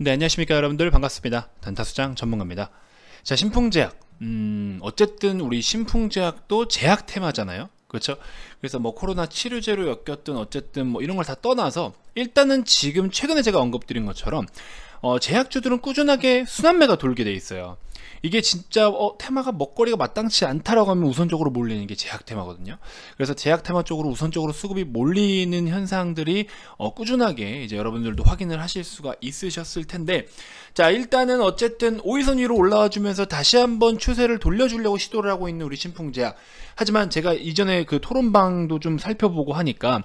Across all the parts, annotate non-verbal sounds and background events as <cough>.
네, 안녕하십니까 여러분들 반갑습니다. 단타수장 전문가입니다. 자, 신풍제약. 음, 어쨌든 우리 신풍제약도 제약 테마잖아요. 그렇죠? 그래서 뭐 코로나 치료제로 엮였든 어쨌든 뭐 이런 걸 다 떠나서 일단은 지금 최근에 제가 언급드린 것처럼 어, 제약주들은 꾸준하게 순환매가 돌게 돼 있어요. 이게 진짜 어, 테마가 먹거리가 마땅치 않다라고 하면 우선적으로 몰리는 게 제약 테마거든요. 그래서 제약 테마 쪽으로 우선적으로 수급이 몰리는 현상들이 어, 꾸준하게 이제 여러분들도 확인을 하실 수가 있으셨을 텐데 자 일단은 어쨌든 오이선 위로 올라와 주면서 다시 한번 추세를 돌려주려고 시도를 하고 있는 우리 신풍제약 하지만 제가 이전에 그 토론방도 좀 살펴보고 하니까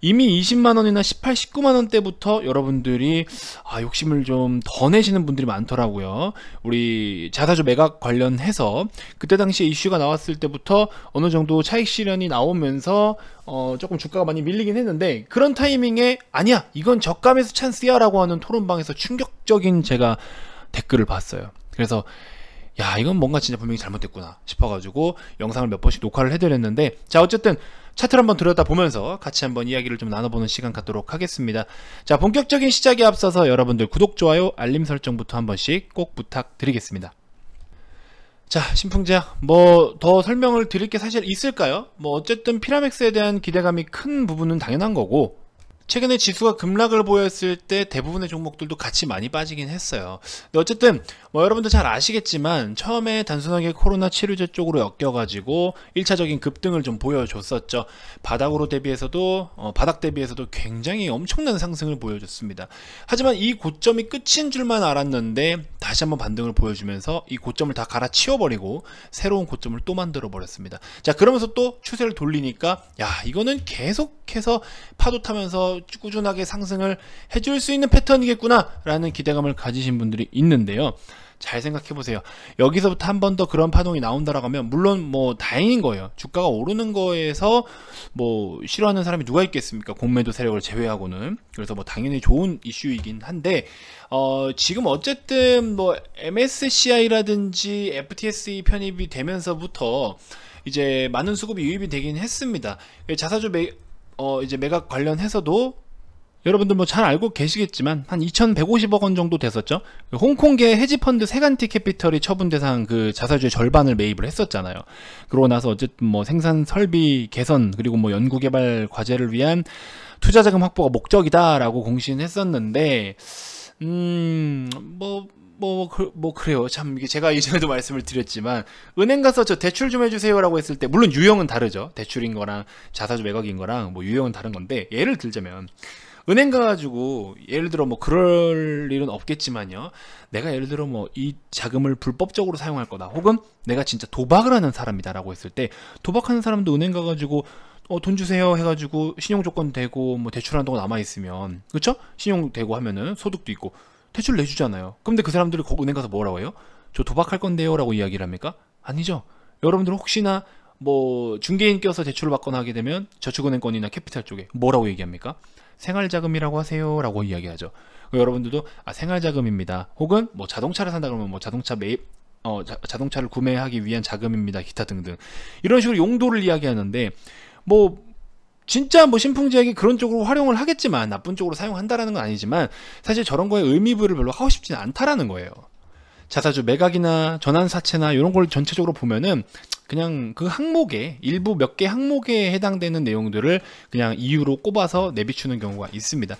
이미 20만원이나 18, 19만원 때부터 여러분들이 아, 욕심을 좀 더 내시는 분들이 많더라고요. 우리 자사주 매각 관련해서 그때 당시에 이슈가 나왔을 때부터 어느 정도 차익 실현이 나오면서 어, 조금 주가가 많이 밀리긴 했는데 그런 타이밍에 아니야 이건 적감에서 찬스야 라고 하는 토론방에서 충격적인 제가 댓글을 봤어요. 그래서 야 이건 뭔가 진짜 분명히 잘못됐구나 싶어가지고 영상을 몇 번씩 녹화를 해드렸는데 자 어쨌든 차트를 한번 들여다 보면서 같이 한번 이야기를 좀 나눠보는 시간 갖도록 하겠습니다 자 본격적인 시작에 앞서서 여러분들 구독 좋아요 알림 설정부터 한 번씩 꼭 부탁드리겠습니다 자 신풍자 뭐 더 설명을 드릴 게 사실 있을까요 뭐 어쨌든 피라맥스에 대한 기대감이 큰 부분은 당연한 거고 최근에 지수가 급락을 보였을 때 대부분의 종목들도 같이 많이 빠지긴 했어요. 근데 어쨌든 뭐 여러분들 잘 아시겠지만 처음에 단순하게 코로나 치료제 쪽으로 엮여가지고 1차적인 급등을 좀 보여줬었죠. 바닥으로 대비해서도 어, 바닥 대비해서도 굉장히 엄청난 상승을 보여줬습니다. 하지만 이 고점이 끝인 줄만 알았는데 다시 한번 반등을 보여주면서 이 고점을 다 갈아치워버리고 새로운 고점을 또 만들어 버렸습니다. 자 그러면서 또 추세를 돌리니까 야 이거는 계속해서 파도 타면서 꾸준하게 상승을 해줄 수 있는 패턴이겠구나라는 기대감을 가지신 분들이 있는데요. 잘 생각해 보세요. 여기서부터 한 번 더 그런 파동이 나온다라고 하면 물론 뭐 다행인 거예요. 주가가 오르는 거에서 뭐 싫어하는 사람이 누가 있겠습니까? 공매도 세력을 제외하고는. 그래서 뭐 당연히 좋은 이슈이긴 한데 어 지금 어쨌든 뭐 MSCI라든지 FTSE 편입이 되면서부터 이제 많은 수급이 유입이 되긴 했습니다. 그 자사주 매, 어 이제 매각 관련해서도 여러분들 뭐 잘 알고 계시겠지만 한 2,150억 원 정도 됐었죠. 홍콩계 헤지펀드 세간티 캐피털이 처분 대상 그 자사주의 절반을 매입을 했었잖아요. 그러고 나서 어쨌든 뭐 생산 설비 개선 그리고 뭐 연구 개발 과제를 위한 투자 자금 확보가 목적이다라고 공신했었는데 음뭐 뭐, 뭐, 그, 뭐 그래요. 참 이게 제가 이전에도 <laughs> 말씀을 드렸지만 은행 가서 저 대출 좀 해주세요라고 했을 때 물론 유형은 다르죠. 대출인 거랑 자사주 매각인 거랑 뭐 유형은 다른 건데 예를 들자면 은행 가가지고 예를 들어 뭐 그럴 일은 없겠지만요. 내가 예를 들어 뭐 이 자금을 불법적으로 사용할 거다. 혹은 내가 진짜 도박을 하는 사람이다라고 했을 때 도박하는 사람도 은행 가가지고 어, 돈 주세요 해가지고 신용 조건 되고 뭐대출한돈고 남아 있으면 그쵸? 신용 되고 하면은 소득도 있고 대출 내주잖아요. 근데 그 사람들이 은행 가서 뭐라고 해요? 저 도박할 건데요? 라고 이야기를 합니까? 아니죠. 여러분들 혹시나 뭐 중개인 껴서 대출을 받거나 하게 되면 저축은행 권이나 캐피탈 쪽에 뭐라고 얘기합니까? 생활자금이라고 하세요 라고 이야기하죠 여러분들도 아 생활자금입니다 혹은 뭐 자동차를 산다 그러면 뭐 자동차 매입 어, 자, 자동차를 구매하기 위한 자금입니다 기타 등등 이런 식으로 용도를 이야기하는데 뭐 진짜 뭐신풍지약이 그런 쪽으로 활용을 하겠지만 나쁜 쪽으로 사용한다라는 건 아니지만 사실 저런 거에 의미 부를 별로 하고 싶지는 않다라는 거예요. 자사주 매각이나 전환 사채나 이런 걸 전체적으로 보면은 그냥 그 항목에 일부 몇 개 항목에 해당되는 내용들을 그냥 이유로 꼽아서 내비추는 경우가 있습니다.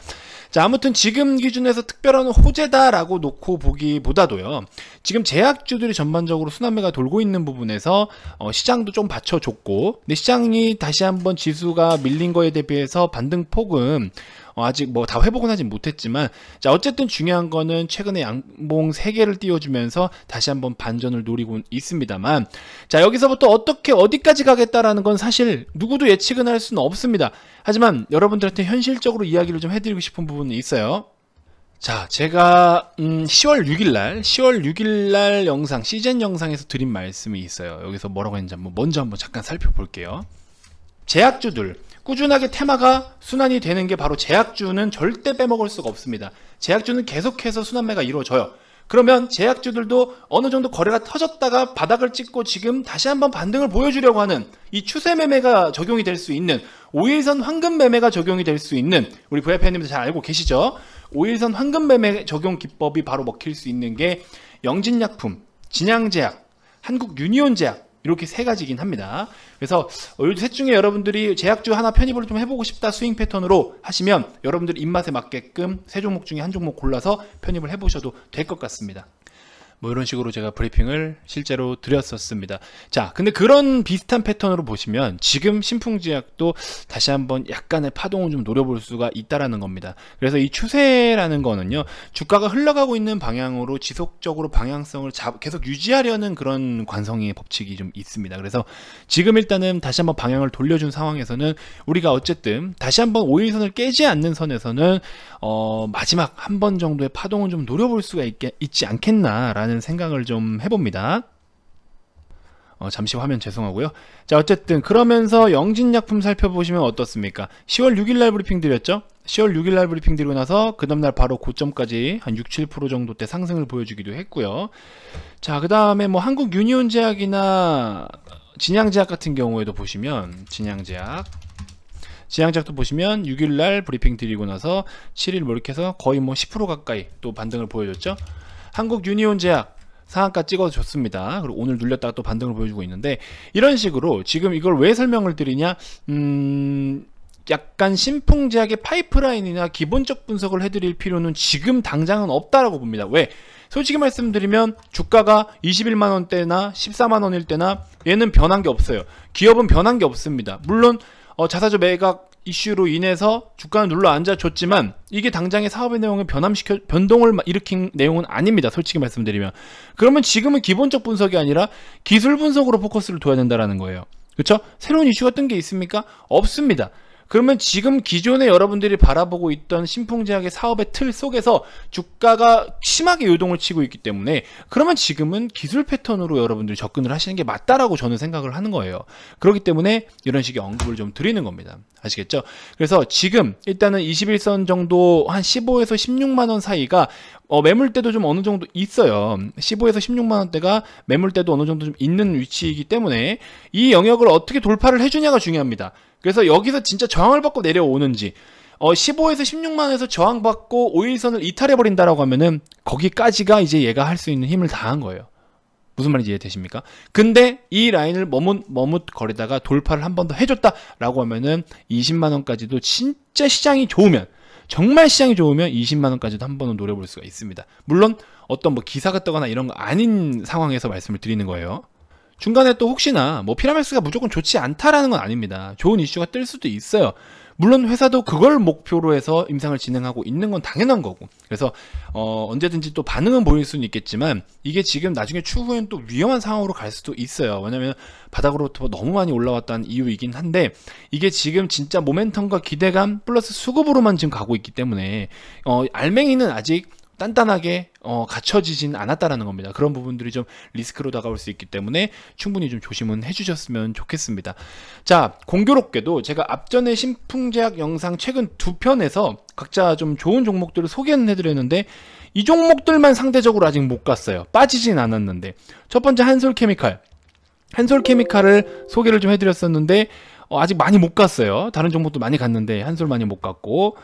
자 아무튼 지금 기준에서 특별한 호재다라고 놓고 보기보다도요 지금 제약주들이 전반적으로 수납매가 돌고 있는 부분에서 어, 시장도 좀 받쳐줬고 근데 시장이 다시 한번 지수가 밀린 거에 대비해서 반등폭은 어, 아직 뭐 다 회복은 하진 못했지만 자 어쨌든 중요한 거는 최근에 양봉 3개를 띄워주면서 다시 한번 반전을 노리고 있습니다만 자 여기서부터 어떻게 어디까지 가겠다라는 건 사실 누구도 예측은 할 수는 없습니다. 하지만 여러분들한테 현실적으로 이야기를 좀 해드리고 싶은 부분이 있어요. 자, 제가 음, 10월 6일날, 10월 6일날 영상, 시즌 영상에서 드린 말씀이 있어요. 여기서 뭐라고 했는지 한번 먼저 한번 잠깐 살펴볼게요. 제약주들, 꾸준하게 테마가 순환이 되는 게 바로 제약주는 절대 빼먹을 수가 없습니다. 제약주는 계속해서 순환매가 이루어져요. 그러면 제약주들도 어느 정도 거래가 터졌다가 바닥을 찍고 지금 다시 한번 반등을 보여주려고 하는 이 추세 매매가 적용이 될 수 있는 5일선 황금 매매가 적용이 될 수 있는 우리 부회표님도 잘 알고 계시죠? 5일선 황금 매매 적용 기법이 바로 먹힐 수 있는 게 영진약품, 진양제약, 한국유니온제약 이렇게 세 가지긴 합니다. 그래서 요셋 중에 여러분들이 제약주 하나 편입을 좀 해보고 싶다 스윙 패턴으로 하시면 여러분들 입맛에 맞게끔 세 종목 중에 한 종목 골라서 편입을 해보셔도 될 것 같습니다. 뭐 이런 식으로 제가 브리핑을 실제로 드렸었습니다. 자, 근데 그런 비슷한 패턴으로 보시면 지금 신풍지약도 다시 한번 약간의 파동을 좀 노려볼 수가 있다라는 겁니다. 그래서 이 추세라는 거는요, 주가가 흘러가고 있는 방향으로 지속적으로 방향성을 잡, 계속 유지하려는 그런 관성의 법칙이 좀 있습니다. 그래서 지금 일단은 다시 한번 방향을 돌려준 상황에서는 우리가 어쨌든 다시 한번 5일선을 깨지 않는 선에서는 어, 마지막 한 번 정도의 파동은 좀 노려볼 수가 있겠, 있지 않겠나라는 생각을 좀 해봅니다. 어, 잠시 화면 죄송하고요. 자 어쨌든 그러면서 영진약품 살펴보시면 어떻습니까? 10월 6일날 브리핑 드렸죠? 10월 6일날 브리핑 드리고 나서 그 다음날 바로 고점까지 한 6, 7% 정도 때 상승을 보여주기도 했고요. 자 그 다음에 뭐 한국 유니온 제약이나 진양제약 같은 경우에도 보시면 진양제약 지향작도 보시면 6일날 브리핑 드리고 나서 7일 뭐 이렇게 해서 거의 뭐 10% 가까이 또 반등을 보여줬죠 한국 유니온 제약 상한가 찍어줬습니다. 그리고 오늘 눌렸다가 또 반등을 보여주고 있는데 이런 식으로 지금 이걸 왜 설명을 드리냐 음... 약간 신풍제약의 파이프라인이나 기본적 분석을 해드릴 필요는 지금 당장은 없다라고 봅니다. 왜? 솔직히 말씀드리면 주가가 21만원대나 14만원일 때나 얘는 변한 게 없어요. 기업은 변한 게 없습니다. 물론 어, 자사주 매각 이슈로 인해서 주가는 눌러 앉아줬지만 이게 당장의 사업의 내용을 변함시켜 변동을 일으킨 내용은 아닙니다. 솔직히 말씀드리면 그러면 지금은 기본적 분석이 아니라 기술 분석으로 포커스를 둬야 된다라는 거예요. 그렇죠? 새로운 이슈가 뜬 게 있습니까? 없습니다. 그러면 지금 기존에 여러분들이 바라보고 있던 신풍제약의 사업의 틀 속에서 주가가 심하게 요동을 치고 있기 때문에 그러면 지금은 기술 패턴으로 여러분들이 접근을 하시는 게 맞다라고 저는 생각을 하는 거예요. 그렇기 때문에 이런 식의 언급을 좀 드리는 겁니다. 아시겠죠? 그래서 지금 일단은 21선 정도 한 15에서 16만 원 사이가 어, 매물대도 좀 어느 정도 있어요. 15에서 16만 원대가 매물대도 어느 정도 좀 있는 위치이기 때문에 이 영역을 어떻게 돌파를 해주냐가 중요합니다. 그래서 여기서 진짜 저항을 받고 내려오는지 어, 15에서 16만 원에서 저항받고 5일선을 이탈해버린다라고 하면은 거기까지가 이제 얘가 할 수 있는 힘을 다한 거예요. 무슨 말인지 이해되십니까? 근데 이 라인을 머뭇, 머뭇거리다가 돌파를 한 번 더 해줬다라고 하면은 20만원까지도 진짜 시장이 좋으면 정말 시장이 좋으면 20만 원까지도 한 번은 노려볼 수가 있습니다. 물론 어떤 뭐 기사가 뜨거나 이런 거 아닌 상황에서 말씀을 드리는 거예요. 중간에 또 혹시나 뭐 피라맥스가 무조건 좋지 않다라는 건 아닙니다. 좋은 이슈가 뜰 수도 있어요. 물론 회사도 그걸 목표로 해서 임상을 진행하고 있는 건 당연한 거고 그래서 어, 언제든지 또 반응은 보일 수는 있겠지만 이게 지금 나중에 추후엔 또 위험한 상황으로 갈 수도 있어요 왜냐면 바닥으로부터 너무 많이 올라왔다는 이유이긴 한데 이게 지금 진짜 모멘텀과 기대감 플러스 수급으로만 지금 가고 있기 때문에 어, 알맹이는 아직 단단하게 어, 갖춰지진 않았다라는 겁니다. 그런 부분들이 좀 리스크로 다가올 수 있기 때문에 충분히 좀 조심은 해주셨으면 좋겠습니다. 자, 공교롭게도 제가 앞전에 신풍제약 영상 최근 두 편에서 각자 좀 좋은 종목들을 소개는 해드렸는데 이 종목들만 상대적으로 아직 못 갔어요. 빠지진 않았는데 첫 번째 한솔케미칼 한솔케미칼을 소개를 좀 해드렸었는데 어, 아직 많이 못 갔어요. 다른 종목도 많이 갔는데 한솔 많이 못 갔고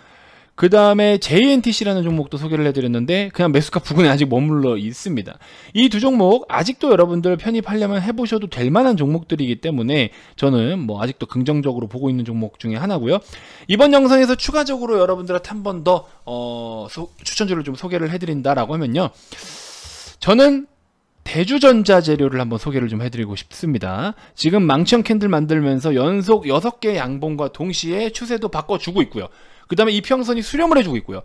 그 다음에 JNTC라는 종목도 소개를 해드렸는데 그냥 매수가 부근에 아직 머물러 있습니다. 이 두 종목 아직도 여러분들 편입하려면 해보셔도 될 만한 종목들이기 때문에 저는 뭐 아직도 긍정적으로 보고 있는 종목 중에 하나고요. 이번 영상에서 추가적으로 여러분들한테 한 번더 어, 추천주를 좀 소개를 해드린다라고 하면요. 저는 대주전자 재료를 한번 소개를 좀 해드리고 싶습니다. 지금 망치형 캔들 만들면서 연속 6개 양봉과 동시에 추세도 바꿔주고 있고요. 그 다음에 이평선이 수렴을 해주고 있고요.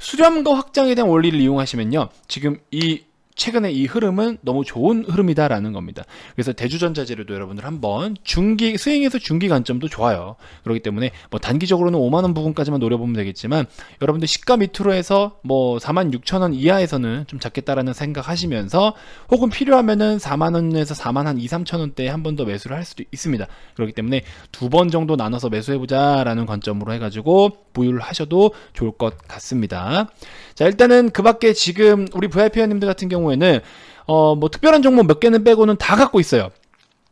수렴과 확장에 대한 원리를 이용하시면요. 지금 이 최근에 이 흐름은 너무 좋은 흐름이다라는 겁니다. 그래서 대주전자재료도 여러분들 한번 중기 스윙에서 중기 관점도 좋아요. 그렇기 때문에 뭐 단기적으로는 5만 원 부분까지만 노려보면 되겠지만 여러분들 시가 밑으로 해서 뭐 4만 6천 원 이하에서는 좀 작겠다라는 생각하시면서 혹은 필요하면은 4만 원에서 4만 한 2, 3천 원대에 한 번 더 매수를 할 수도 있습니다. 그렇기 때문에 두 번 정도 나눠서 매수해보자라는 관점으로 해가지고 보유를 하셔도 좋을 것 같습니다. 자 일단은 그밖에 지금 우리 VIP원님들 회 같은 경우 경우에는 어, 뭐 특별한 종목 몇 개는 빼고는 다 갖고 있어요.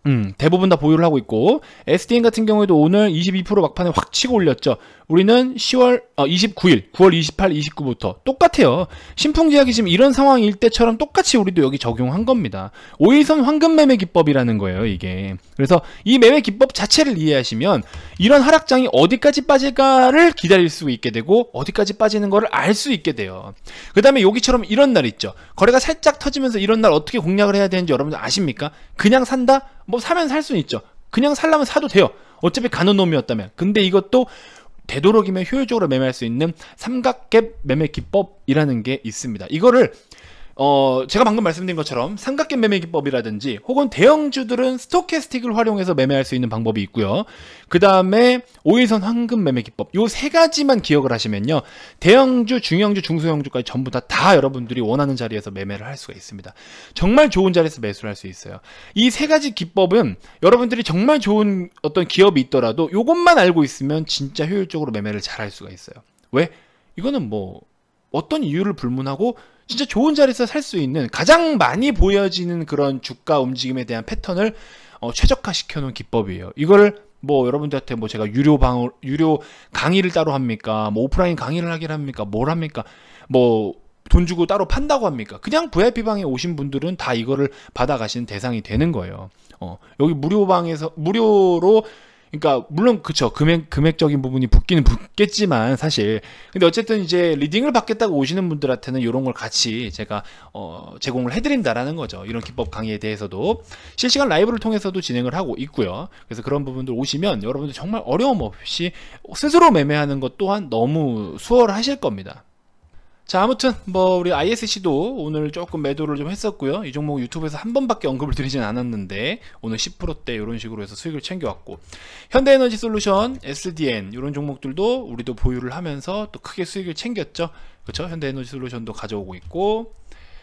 음, 대부분 다 보유를 하고 있고 SDN 같은 경우에도 오늘 22% 막판에 확 치고 올렸죠. 우리는 10월 어, 29일, 9월 28, 29부터 똑같아요. 신풍 계약이 지금 이런 상황일 때처럼 똑같이 우리도 여기 적용한 겁니다. 오일선 황금 매매 기법이라는 거예요, 이게. 그래서 이 매매 기법 자체를 이해하시면 이런 하락장이 어디까지 빠질까를 기다릴 수 있게 되고 어디까지 빠지는 거를 알 수 있게 돼요. 그다음에 여기처럼 이런 날 있죠. 거래가 살짝 터지면서 이런 날 어떻게 공략을 해야 되는지 여러분들 아십니까? 그냥 산다? 뭐 사면 살 수는 있죠. 그냥 살라면 사도 돼요. 어차피 가는 놈이었다면. 근데 이것도 되도록이면 효율적으로 매매할 수 있는 삼각갭 매매 기법이라는 게 있습니다. 이거를 어, 제가 방금 말씀드린 것처럼 삼각김 매매 기법이라든지 혹은 대형주들은 스토캐스틱을 활용해서 매매할 수 있는 방법이 있고요. 그 다음에 오일선 황금 매매 기법 요 세 가지만 기억을 하시면요. 대형주, 중형주, 중소형주까지 전부 다, 다 여러분들이 원하는 자리에서 매매를 할 수가 있습니다. 정말 좋은 자리에서 매수를 할 수 있어요. 이 세 가지 기법은 여러분들이 정말 좋은 어떤 기업이 있더라도 요것만 알고 있으면 진짜 효율적으로 매매를 잘 할 수가 있어요. 왜? 이거는 뭐 어떤 이유를 불문하고 진짜 좋은 자리에서 살 수 있는 가장 많이 보여지는 그런 주가 움직임에 대한 패턴을 어, 최적화시켜 놓은 기법이에요. 이걸뭐 여러분들한테 뭐 제가 유료 방 유료 강의를 따로 합니까? 뭐 오프라인 강의를 하긴 합니까? 뭘 합니까? 뭐 돈 주고 따로 판다고 합니까? 그냥 VIP 방에 오신 분들은 다 이거를 받아 가시는 대상이 되는 거예요. 어, 여기 무료 방에서 무료로 그러니까 물론 그쵸 금액 금액적인 부분이 붙기는 붙겠지만 사실 근데 어쨌든 이제 리딩을 받겠다고 오시는 분들한테는 이런 걸 같이 제가 어, 제공을 해드린다라는 거죠 이런 기법 강의에 대해서도 실시간 라이브를 통해서도 진행을 하고 있고요 그래서 그런 부분들 오시면 여러분들 정말 어려움 없이 스스로 매매하는 것 또한 너무 수월하실 겁니다 자 아무튼 뭐 우리 ISC도 오늘 조금 매도를 좀 했었고요 이 종목 유튜브에서 한 번밖에 언급을 드리진 않았는데 오늘 10%대 이런 식으로 해서 수익을 챙겨왔고 현대에너지 솔루션 SDN 이런 종목들도 우리도 보유를 하면서 또 크게 수익을 챙겼죠 그렇죠 현대에너지 솔루션도 가져오고 있고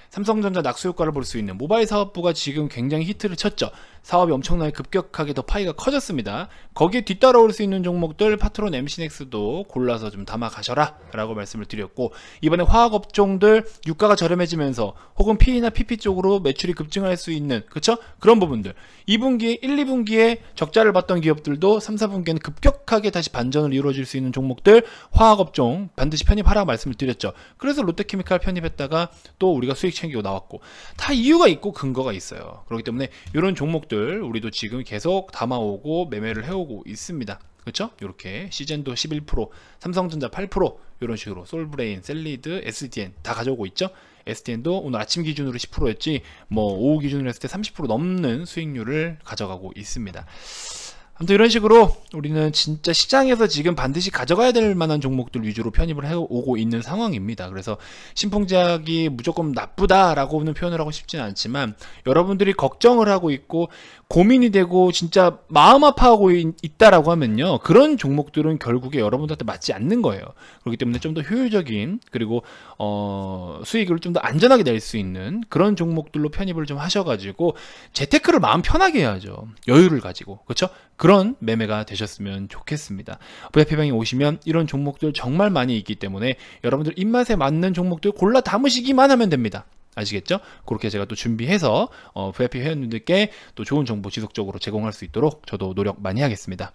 삼성전자 낙수 효과를 볼 수 있는 모바일 사업부가 지금 굉장히 히트를 쳤죠 사업이 엄청나게 급격하게 더 파이가 커졌습니다. 거기에 뒤따라올 수 있는 종목들 파트론 m c 넥도 골라서 좀 담아 가셔라 라고 말씀을 드렸고 이번에 화학업종들 유가가 저렴해지면서 혹은 P나 PP 쪽으로 매출이 급증할 수 있는 그쵸? 그런 부분들 2분기 1, 2분기에 적자를 봤던 기업들도 3, 4분기에는 급격하게 다시 반전을 이루어질 수 있는 종목들 화학업종 반드시 편입하라 말씀을 드렸죠. 그래서 롯데케미칼 편입했다가 또 우리가 수익 챙기고 나왔고 다 이유가 있고 근거가 있어요. 그렇기 때문에 이런 종목들 종목들 우리도 지금 계속 담아오고 매매를 해오고 있습니다. 그렇죠? 이렇게 시젠도 11%, 삼성전자 8% 이런 식으로 솔브레인, 셀리드, SDN 다 가져오고 있죠. SDN도 오늘 아침 기준으로 10%였지 뭐 오후 기준으로 했을 때 30% 넘는 수익률을 가져가고 있습니다. 아무튼 이런 식으로 우리는 진짜 시장에서 지금 반드시 가져가야 될 만한 종목들 위주로 편입을 해오고 있는 상황입니다. 그래서 신풍작이 무조건 나쁘다라고는 표현을 하고 싶진 않지만 여러분들이 걱정을 하고 있고 고민이 되고 진짜 마음 아파하고 있, 다라고 하면요. 그런 종목들은 결국에 여러분들한테 맞지 않는 거예요. 그렇기 때문에 좀 더 효율적인 그리고 어, 수익을 좀 더 안전하게 낼 수 있는 그런 종목들로 편입을 좀 하셔가지고 재테크를 마음 편하게 해야죠. 여유를 가지고 그렇죠? 그런 매매가 되셨으면 좋겠습니다. 부대표방에 오시면 이런 종목들 정말 많이 있기 때문에 여러분들 입맛에 맞는 종목들 골라 담으시기만 하면 됩니다. 아시겠죠? 그렇게 제가 또 준비해서 어, VIP 회원님들께 또 좋은 정보 지속적으로 제공할 수 있도록 저도 노력 많이 하겠습니다.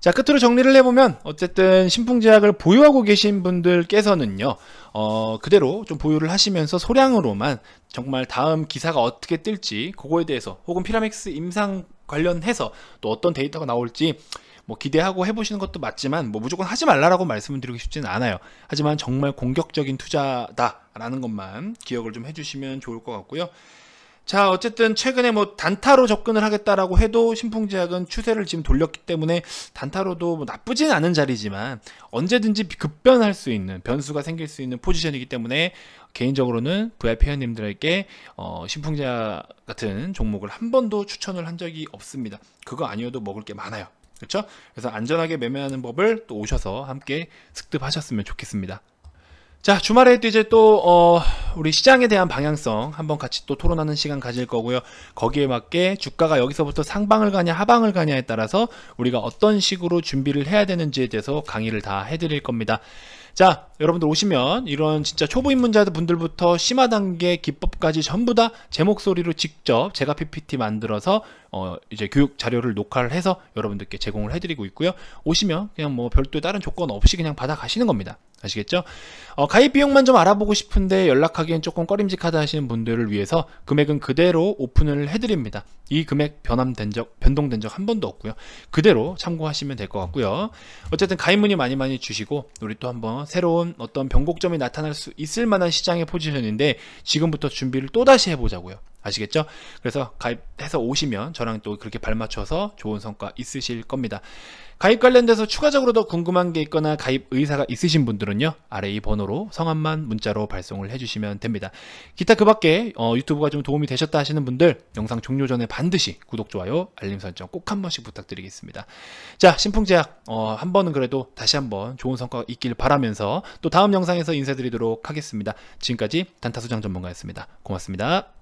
자 끝으로 정리를 해보면 어쨌든 신풍제약을 보유하고 계신 분들께서는요 어 그대로 좀 보유를 하시면서 소량으로만 정말 다음 기사가 어떻게 뜰지 그거에 대해서 혹은 피라믹스 임상 관련해서 또 어떤 데이터가 나올지 뭐 기대하고 해보시는 것도 맞지만 뭐 무조건 하지 말라라고 말씀을 드리고 싶지는 않아요. 하지만 정말 공격적인 투자다라는 것만 기억을 좀 해주시면 좋을 것 같고요. 자 어쨌든 최근에 뭐 단타로 접근을 하겠다라고 해도 신풍제약은 추세를 지금 돌렸기 때문에 단타로도 뭐 나쁘진 않은 자리지만 언제든지 급변할 수 있는 변수가 생길 수 있는 포지션이기 때문에 개인적으로는 VIP 회원님들에게 어, 신풍제약 같은 종목을 한 번도 추천을 한 적이 없습니다 그거 아니어도 먹을 게 많아요 그렇죠? 그래서 안전하게 매매하는 법을 또 오셔서 함께 습득하셨으면 좋겠습니다. 자 주말에 또 이제 또 어, 우리 시장에 대한 방향성 한번 같이 또 토론하는 시간 가질 거고요 거기에 맞게 주가가 여기서부터 상방을 가냐 하방을 가냐에 따라서 우리가 어떤 식으로 준비를 해야 되는지에 대해서 강의를 다 해드릴 겁니다 자 여러분들 오시면 이런 진짜 초보 입문자 분들부터 심화 단계 기법까지 전부 다 제 목소리로 직접 제가 PPT 만들어서 어 이제 교육 자료를 녹화를 해서 여러분들께 제공을 해드리고 있고요. 오시면 그냥 뭐 별도 의 다른 조건 없이 그냥 받아 가시는 겁니다. 아시겠죠? 어, 가입 비용만 좀 알아보고 싶은데 연락하기엔 조금 꺼림직하다 하시는 분들을 위해서 금액은 그대로 오픈을 해드립니다. 이 금액 변함된 적, 변동된 적 한 번도 없고요. 그대로 참고하시면 될 것 같고요. 어쨌든 가입 문의 많이 많이 주시고 우리 또 한번 새로운 어떤 변곡점이 나타날 수 있을 만한 시장의 포지션인데 지금부터 준비를 또다시 해보자고요. 아시겠죠? 그래서 가입해서 오시면 저랑 또 그렇게 발맞춰서 좋은 성과 있으실 겁니다. 가입 관련돼서 추가적으로 더 궁금한 게 있거나 가입 의사가 있으신 분들은요. 아래 이 번호로 성함만 문자로 발송을 해주시면 됩니다. 기타 그 밖에 어, 유튜브가 좀 도움이 되셨다 하시는 분들 영상 종료 전에 반드시 구독, 좋아요, 알림 설정 꼭 한 번씩 부탁드리겠습니다. 자, 신풍제약 어, 한 번은 그래도 다시 한 번 좋은 성과가 있길 바라면서 또 다음 영상에서 인사드리도록 하겠습니다. 지금까지 단타수장 전문가였습니다. 고맙습니다.